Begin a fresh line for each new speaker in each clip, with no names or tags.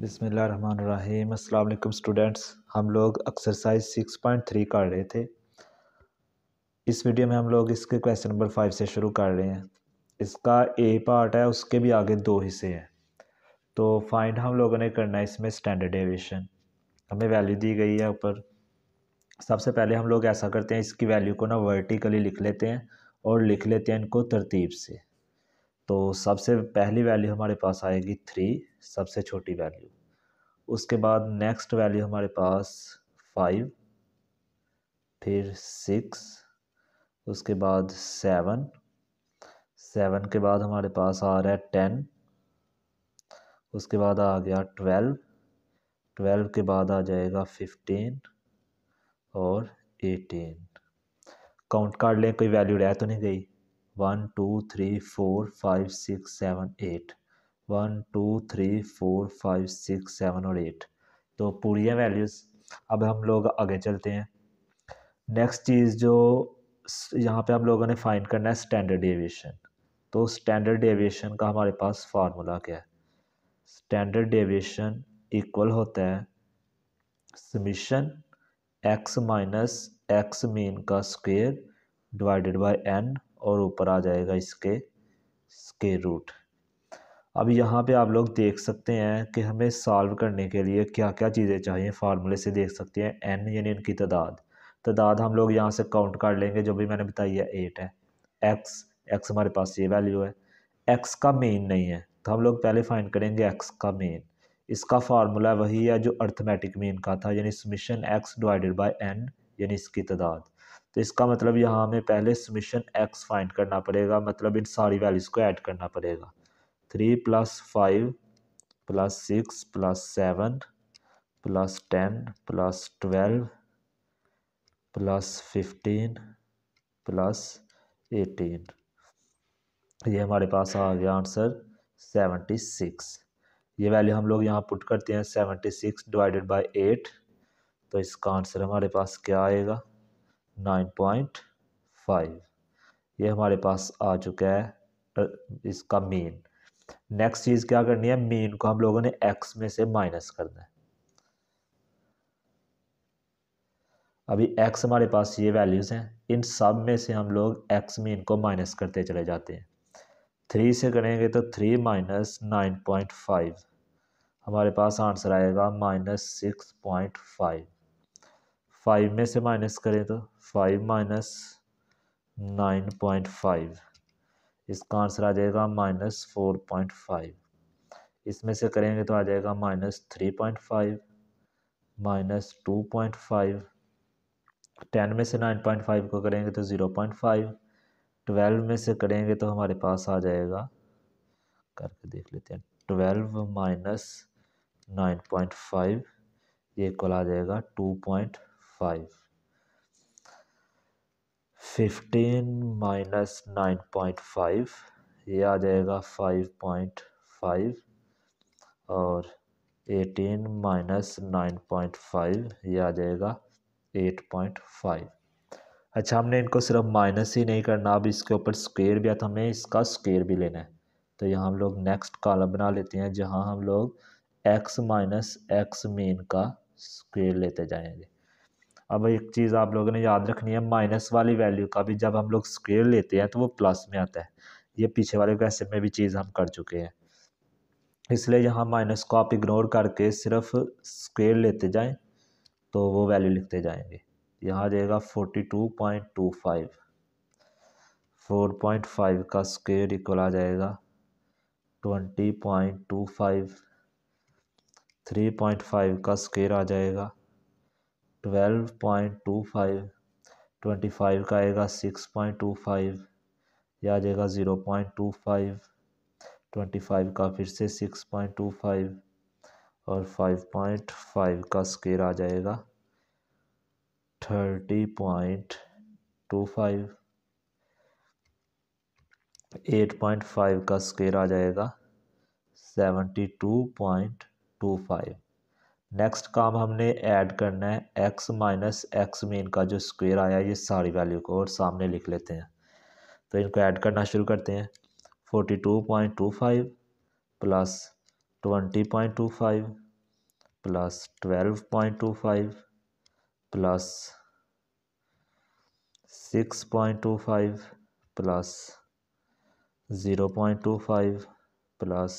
बिसमीम अल्लाम स्टूडेंट्स हम लोग एक्सरसाइज सिक्स पॉइंट थ्री कर रहे थे इस वीडियो में हम लोग इसके क्वेश्चन नंबर फाइव से शुरू कर रहे हैं इसका ए पार्ट है उसके भी आगे दो हिस्से हैं तो फाइंड हम लोगों ने करना है इसमें स्टैंडर्ड एविएशन हमें वैल्यू दी गई है ऊपर सबसे पहले हम लोग ऐसा करते हैं इसकी वैल्यू को ना वर्टिकली लिख लेते हैं और लिख लेते हैं इनको तरतीब से तो सबसे पहली वैल्यू हमारे पास आएगी थ्री सबसे छोटी वैल्यू उसके बाद नेक्स्ट वैल्यू हमारे पास फाइव फिर सिक्स उसके बाद सेवन सेवन के बाद हमारे पास आ रहा है टेन उसके बाद आ गया ट्वेल्व ट्वेल्व के बाद आ जाएगा फिफ्टीन और एटीन काउंट कर लें कोई वैल्यू रह तो नहीं गई one two three four five six seven eight one two three four five six seven और एट तो पूरी है वैल्यूज़ अब हम लोग आगे चलते हैं नेक्स्ट चीज़ जो यहाँ पे हम लोगों ने फाइंड करना है स्टैंडर्ड डेविएशन तो स्टैंडर्ड डेविएशन का हमारे पास फार्मूला क्या है स्टैंडर्ड डेविएशन इक्वल होता है summation x minus x mean का स्क्वेयर डिवाइडेड बाय एन और ऊपर आ जाएगा इसके इसके रूट अब यहाँ पे आप लोग देख सकते हैं कि हमें सॉल्व करने के लिए क्या क्या चीज़ें चाहिए फार्मूले से देख सकते हैं एन यानी इनकी तादाद तादाद हम लोग यहाँ से काउंट कर लेंगे जो भी मैंने बताई है एट है एक्स एक्स हमारे पास ये वैल्यू है एक्स का मेन नहीं है तो हम लोग पहले फाइंड करेंगे एक्स का मेन इसका फार्मूला वही है जो अर्थमेटिक मेन का था यानी summation x divided by n यानी इसकी तादाद तो इसका मतलब यहाँ हमें पहले समिशन एक्स फाइंड करना पड़ेगा मतलब इन सारी वैल्यूज़ को ऐड करना पड़ेगा three plus five plus six plus seven plus ten plus twelve plus fifteen plus eighteen ये हमारे पास आ गया आंसर सेवेंटी सिक्स ये वैल्यू हम लोग यहाँ पुट करते हैं seventy six divided by eight तो इसका आंसर हमारे पास क्या आएगा नाइन पॉइंट फाइव ये हमारे पास आ चुका है इसका मीन नेक्स्ट चीज़ क्या करनी है मीन को हम लोगों ने एक्स में से माइनस करना है अभी एक्स हमारे पास ये वैल्यूज़ हैं इन सब में से हम लोग एक्स मीन को माइनस करते चले जाते हैं थ्री से करेंगे तो three minus nine point five हमारे पास आंसर आएगा minus six point five five में से माइनस करें तो five minus nine point five इसका आंसर आ जाएगा माइनस फोर पॉइंट फाइव इसमें से करेंगे तो आ जाएगा minus three point five minus two point five ten में से नाइन पॉइंट फाइव को करेंगे तो ज़ीरो पॉइंट फाइव ट्वेल्व में से करेंगे तो हमारे पास आ जाएगा करके देख लेते हैं twelve minus nine point five ये इक्वल आ जाएगा two point five fifteen minus nine point five ये आ जाएगा फाइव पॉइंट फाइव और eighteen minus nine point five ये आ जाएगा एट पॉइंट फाइव अच्छा हमने इनको सिर्फ माइनस ही नहीं करना अब इसके ऊपर स्क्वेयर भी है तो हमें इसका स्क्वेयर भी लेना है तो यहाँ हम लोग नेक्स्ट कॉलम बना लेते हैं जहाँ हम लोग एक्स माइनस एक्स मीन का स्क्वेयर लेते जाएंगे अब एक चीज़ आप लोगों ने याद रखनी है माइनस वाली वैल्यू का भी जब हम लोग स्क्वेयर लेते हैं तो वो प्लस में आता है ये पीछे वाले कैसे में भी चीज़ हम कर चुके हैं इसलिए यहाँ माइनस को आप इग्नोर करके सिर्फ स्क्वेयर लेते जाएं तो वो वैल्यू लिखते जाएंगे यहाँ जाएगा forty two point two five four point five का स्क्वेयर इक्वल आ जाएगा twenty point two five three point five का स्क्वेयर आ जाएगा twelve point two five twenty five का आएगा सिक्स पॉइंट टू फाइव या आ जाएगा zero point two five twenty five का फिर से सिक्स पॉइंट टू फाइव और फाइव पॉइंट फाइव का स्केयर आ जाएगा thirty point two five eight point five का स्केयर आ जाएगा seventy two point two five next काम हमने ऐड करना है एक्स माइनस एक्स में इनका जो स्क्वेयर आया ये सारी वैल्यू को और सामने लिख लेते हैं तो इनको ऐड करना शुरू करते हैं forty two point two five plus twenty point two five plus twelve point two five plus six point two five plus zero point two five plus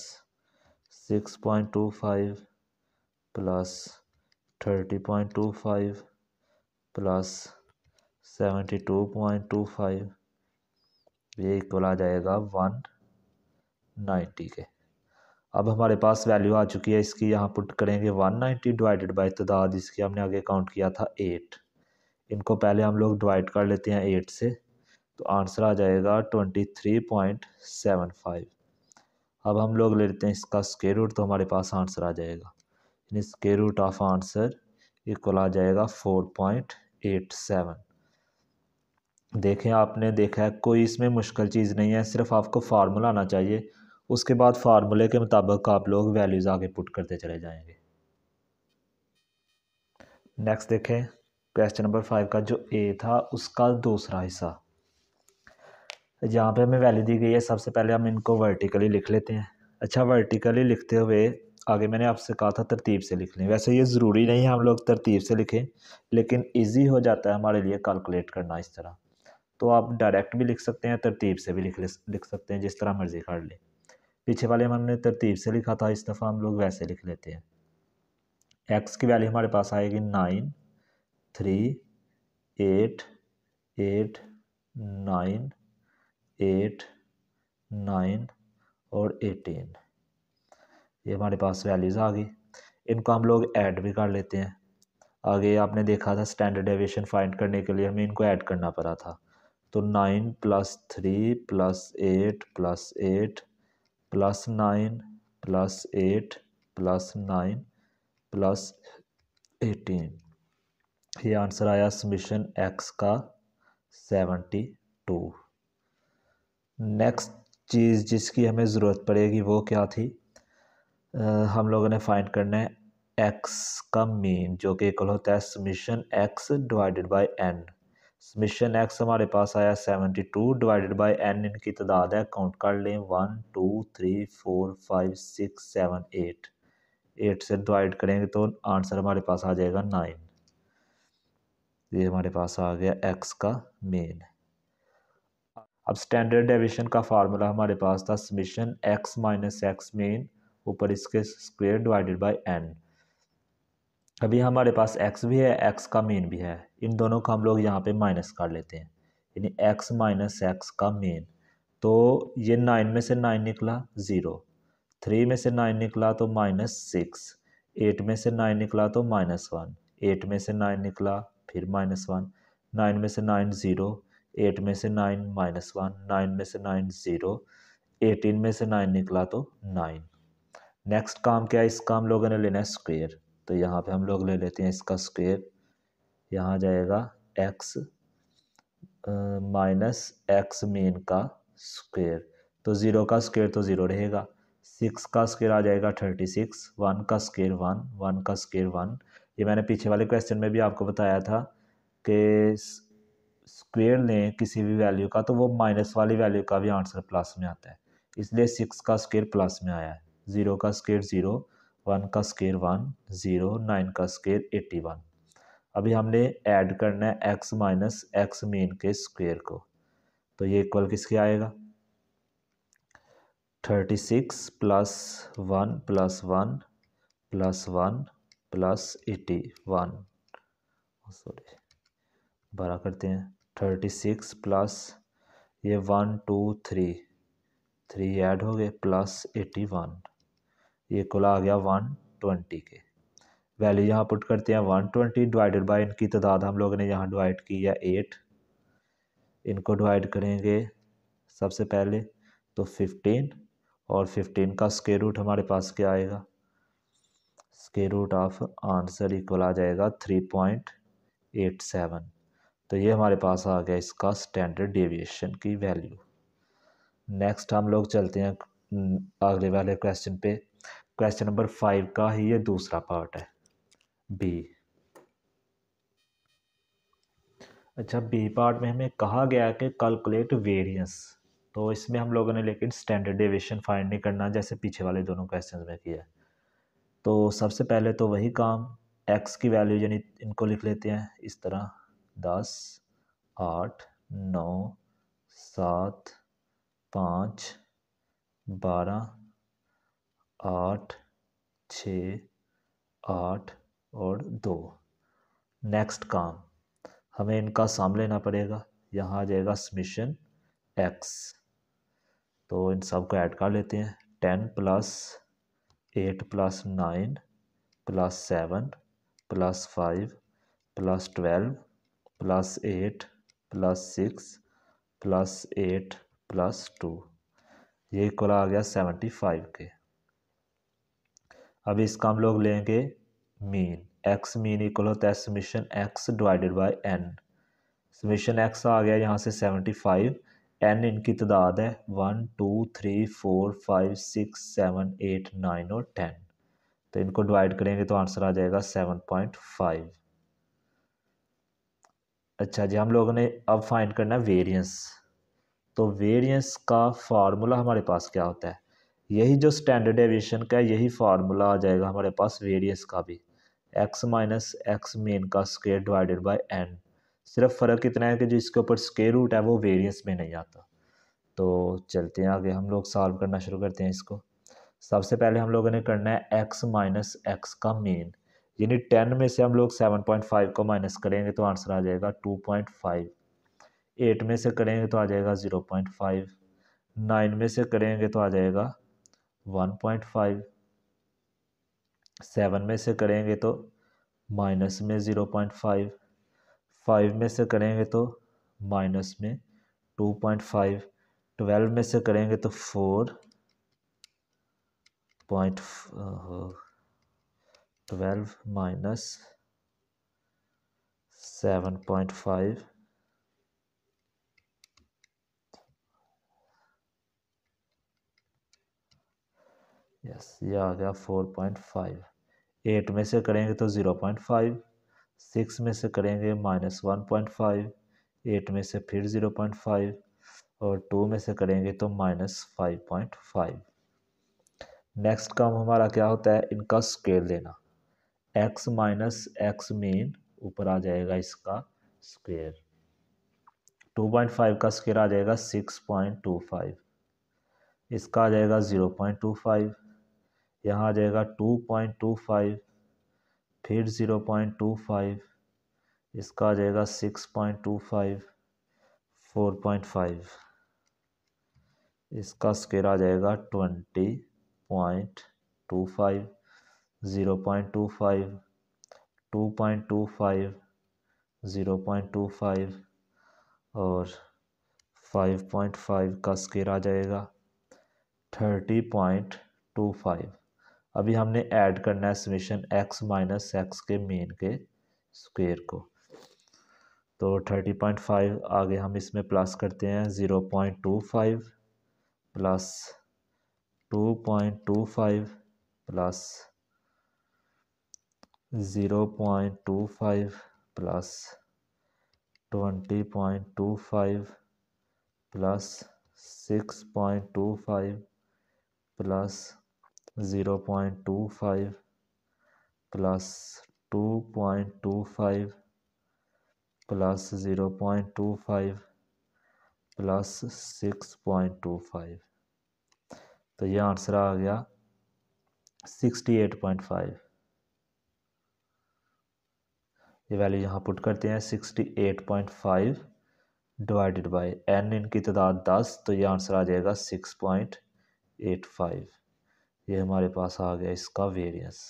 six point two five plus thirty point two five plus seventy two point two five ये equal आ जाएगा one ninety के अब हमारे पास value आ चुकी है इसकी यहाँ पुट करेंगे वन नाइन्टी डिवाइडेड बाई तदाद इसकी हमने आगे काउंट किया था एट इनको पहले हम लोग डिवाइड कर लेते हैं एट से तो आंसर आ जाएगा twenty three point seven five अब हम लोग लेते हैं इसका स्केयर रूट तो हमारे पास आंसर आ जाएगा यानी square root of answer equal आ जाएगा फोर पॉइंट एट सेवन देखें आपने देखा है कोई इसमें मुश्किल चीज़ नहीं है सिर्फ आपको फार्मूला आना चाहिए उसके बाद फार्मूले के मुताबिक आप लोग वैल्यूज़ आगे पुट करते चले जाएंगे नेक्स्ट देखें क्वेश्चन नंबर फाइव का जो ए था उसका दूसरा हिस्सा यहाँ पे हमें वैल्यू दी गई है सबसे पहले हम इनको वर्टिकली लिख लेते हैं अच्छा वर्टिकली लिखते हुए आगे मैंने आपसे कहा था तरतीब से लिख लें वैसे ये ज़रूरी नहीं है हम लोग तरतीब से लिखें लेकिन ईजी हो जाता है हमारे लिए कैलकुलेट करना इस तरह तो आप डायरेक्ट भी लिख सकते हैं तरतीब से भी लिख लिख सकते हैं जिस तरह मर्ज़ी कर लें पीछे वाले हमने तरतीब से लिखा था इस दफ़ा हम लोग वैसे लिख लेते हैं एक्स की वैल्यू हमारे पास आएगी nine three eight eight nine eight nine और एटीन ये हमारे पास वैल्यूज़ आ गई इनको हम लोग ऐड भी कर लेते हैं आगे आपने देखा था स्टैंडर्ड एवेशन फाइंड करने के लिए हमें इनको ऐड करना पड़ा था तो nine plus three plus eight plus eight plus nine plus eight plus nine plus eighteen ये आंसर आया सबमिशन एक्स का सेवेंटी टू नेक्स्ट चीज़ जिसकी हमें ज़रूरत पड़ेगी वो क्या थी हम लोगों ने फाइंड करना है एक्स का मीन जो कि इक्वल होता है summation x divided by n summation x हमारे पास आया seventy two divided by n इनकी तादाद है काउंट कर लें one two three four five six seven eight eight से डिवाइड करेंगे तो आंसर हमारे पास आ जाएगा नाइन ये हमारे पास आ गया एक्स का मेन अब स्टैंडर्ड डेविशन का फार्मूला हमारे पास था summation x minus x mean ऊपर इसके स्क्वेयर डिवाइडेड बाई एन अभी हमारे पास एक्स भी है एक्स का मेन भी है इन दोनों को हम लोग यहाँ पे माइनस कर लेते हैं यानी एक्स माइनस एक्स का मेन तो ये नाइन में से नाइन निकला ज़ीरो थ्री में से नाइन निकला तो माइनस सिक्स एट में से नाइन निकला तो माइनस वन एट में से नाइन निकला फिर माइनस वन नाइन में से नाइन ज़ीरो एट में से नाइन माइनस वन नाइन में से नाइन ज़ीरो एटीन में से नाइन निकला तो नाइन नेक्स्ट काम क्या है इसका हम लोगों ने लेना है स्क्वेयर तो यहाँ पे हम लोग ले लेते हैं इसका स्क्वेयर यहाँ जाएगा एक्स माइनस एक्स मेन का स्क्वेयर तो ज़ीरो का स्क्वेयर तो ज़ीरो रहेगा सिक्स का स्क्वेयर आ जाएगा थर्टी सिक्स वन का स्क्वेयर वन वन का स्क्वेयर वन ये मैंने पीछे वाले क्वेश्चन में भी आपको बताया था कि स्क्वेयर लें किसी भी वैल्यू का तो वो माइनस वाली वैल्यू का भी आंसर प्लस में आता है इसलिए सिक्स का स्क्वेयर प्लस में आया है ज़ीरो का स्केयर ज़ीरो वन का स्केयर वन ज़ीरो नाइन का स्केयर एट्टी वन अभी हमने ऐड करना है एक्स माइनस एक्स मीन के स्क्वेयर को तो ये इक्वल किसके आएगा thirty six plus one plus one plus one plus eighty one sorry बड़ा करते हैं थर्टी सिक्स प्लस ये one two three three add हो गए प्लस एटी वन ये कुल आ गया वन ट्वेंटी के वैल्यू यहाँ पुट करते हैं वन ट्वेंटी डिवाइडेड बाई इनकी तादाद हम लोगों ने यहाँ डिवाइड की है एट इनको डिवाइड करेंगे सबसे पहले तो फिफ्टीन और फिफ्टीन का स्केयर रूट हमारे पास क्या आएगा square root of answer equal आ जाएगा थ्री पॉइंट एट सेवन तो ये हमारे पास आ गया इसका स्टैंडर्ड डेविएशन की वैल्यू नेक्स्ट हम लोग चलते हैं हम्म, अगले वाले क्वेश्चन पे क्वेश्चन नंबर फाइव का ही ये दूसरा पार्ट है बी अच्छा बी पार्ट में हमें कहा गया कि कैलकुलेट वेरियंस तो इसमें हम लोगों ने लेकिन स्टैंडर्ड डेविएशन फाइंड नहीं करना जैसे पीछे वाले दोनों क्वेश्चन में किया तो सबसे पहले तो वही काम एक्स की वैल्यू यानी इनको लिख लेते हैं इस तरह दस आठ नौ सात पाँच बारह आठ छ आठ और दो नेक्स्ट काम हमें इनका साम लेना पड़ेगा यहाँ आ जाएगा समिशन एक्स तो इन सब को ऐड कर लेते हैं ten plus eight plus nine plus seven plus five plus twelve plus eight plus six plus eight plus two ये इक्वल आ गया सेवेंटी फाइव के अब इसका हम लोग लेंगे मीन एक्स मीन इक्वल होता है summation x divided by n summation x आ गया यहाँ से सेवेंटी फाइव एन इनकी तादाद है one two three four five six seven eight nine और टेन तो इनको डिवाइड करेंगे तो आंसर आ जाएगा सेवन पॉइंट फाइव अच्छा जी हम लोगों ने अब फाइंड करना है वेरियंस तो वेरिएंस का फार्मूला हमारे पास क्या होता है यही जो स्टैंडर्ड एविएशन का यही फार्मूला आ जाएगा हमारे पास वेरिएंस का भी एक्स माइनस एक्स मेन का स्केयर डिवाइडेड बाय एन सिर्फ फ़र्क इतना है कि जो इसके ऊपर स्केयर रूट है वो वेरिएंस में नहीं आता तो चलते हैं आगे हम लोग सॉल्व करना शुरू करते हैं इसको सबसे पहले हम लोगों ने करना है एक्स माइनस एक्स का मेन यानी टेन में से हम लोग सेवन पॉइंट फाइव को माइनस करेंगे तो आंसर आ जाएगा टू पॉइंट फाइव एट में से करेंगे तो आ जाएगा ज़ीरो पॉइंट फाइव नाइन में से करेंगे तो आ जाएगा वन पॉइंट फाइव सेवन में से करेंगे तो माइनस में ज़ीरो पॉइंट फाइव फाइव में से करेंगे तो माइनस में टू पॉइंट फाइव ट्वेल्व में से करेंगे तो four point twelve minus seven point five yes ये आ गया फोर पॉइंट फाइव एट में से करेंगे तो ज़ीरो पॉइंट फाइव सिक्स में से करेंगे minus one point five eight में से फिर ज़ीरो पॉइंट फाइव और टू में से करेंगे तो minus five point five next काम हमारा क्या होता है इनका स्केल लेना एक्स माइनस एक्स मेन ऊपर आ जाएगा इसका स्क्वेयर टू पॉइंट फाइव का स्केयर आ जाएगा सिक्स पॉइंट टू फाइव इसका आ जाएगा ज़ीरो पॉइंट टू फाइव यहाँ आ जाएगा टू पॉइंट टू फाइव फिर ज़ीरो पॉइंट टू फाइव इसका आ जाएगा six point two five four point five इसका स्केयर आ जाएगा twenty point two five zero point two five two point two five zero point two five और five point five का square आ जाएगा थर्टी पॉइंट टू फाइव अभी हमने add करना है समीशन एक्स माइनस एक्स के मेन के स्क्वेयर को तो थर्टी पॉइंट फाइव आगे हम इसमें प्लस करते हैं zero point two five plus two point two five plus zero point two five plus twenty point two five plus six point two five plus zero point two five plus two point two five plus zero point two five plus six point two five तो यह answer आ गया sixty eight point five ये value यहाँ put करते हैं sixty eight point five divided by N इनकी तादाद दस तो ये आंसर आ जाएगा सिक्स पॉइंट एट फाइव ये हमारे पास आ गया इसका वेरियंस